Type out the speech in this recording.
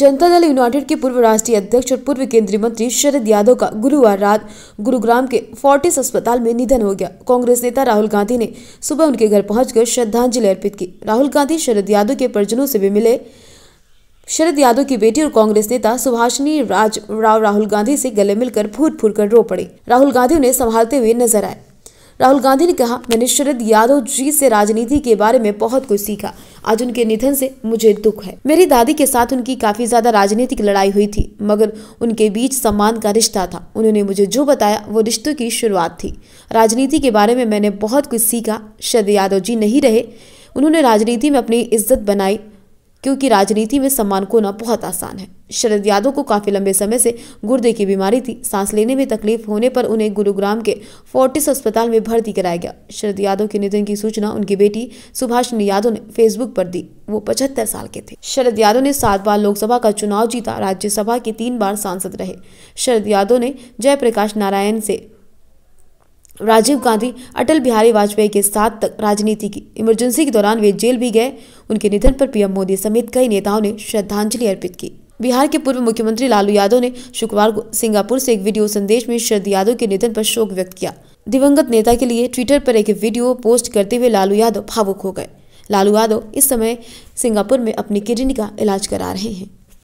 जनता दल यूनाइटेड के पूर्व राष्ट्रीय अध्यक्ष और पूर्व केंद्रीय मंत्री शरद यादव का गुरुवार रात गुरुग्राम के फोर्टिस अस्पताल में निधन हो गया कांग्रेस नेता राहुल गांधी ने सुबह उनके घर पहुंचकर श्रद्धांजलि अर्पित की राहुल गांधी शरद यादव के परिजनों से भी मिले शरद यादव की बेटी और कांग्रेस नेता सुभाषिनी राज राव राहुल गांधी से गले मिलकर फूट फूट कर रो पड़े राहुल गांधी उन्हें संभालते हुए नजर आए राहुल गांधी ने कहा मैंने शरद यादव जी से राजनीति के बारे में बहुत कुछ सीखा आज उनके निधन से मुझे दुख है मेरी दादी के साथ उनकी काफी ज्यादा राजनीतिक लड़ाई हुई थी मगर उनके बीच सम्मान का रिश्ता था उन्होंने मुझे जो बताया वो रिश्तों की शुरुआत थी राजनीति के बारे में मैंने बहुत कुछ सीखा शरद यादव जी नहीं रहे उन्होंने राजनीति में अपनी इज्जत बनाई क्योंकि राजनीति में सम्मान खोना बहुत आसान है शरद यादव को काफ़ी लंबे समय से गुर्दे की बीमारी थी सांस लेने में तकलीफ होने पर उन्हें गुरुग्राम के फोर्टिस अस्पताल में भर्ती कराया गया शरद यादव के निधन की सूचना उनकी बेटी सुभाष यादव ने फेसबुक पर दी वो पचहत्तर साल के थे शरद यादव ने सात बार लोकसभा का चुनाव जीता राज्यसभा के तीन बार सांसद रहे शरद यादव ने जयप्रकाश नारायण से राजीव गांधी अटल बिहारी वाजपेयी के साथ तक राजनीति की इमरजेंसी के दौरान वे जेल भी गए उनके निधन पर पीएम मोदी समेत कई नेताओं ने श्रद्धांजलि अर्पित की बिहार के पूर्व मुख्यमंत्री लालू यादव ने शुक्रवार को सिंगापुर से एक वीडियो संदेश में शरद यादव के निधन पर शोक व्यक्त किया दिवंगत नेता के लिए ट्विटर पर एक वीडियो पोस्ट करते हुए लालू यादव भावुक हो गए लालू यादव इस समय सिंगापुर में अपनी किडनी का इलाज करा रहे हैं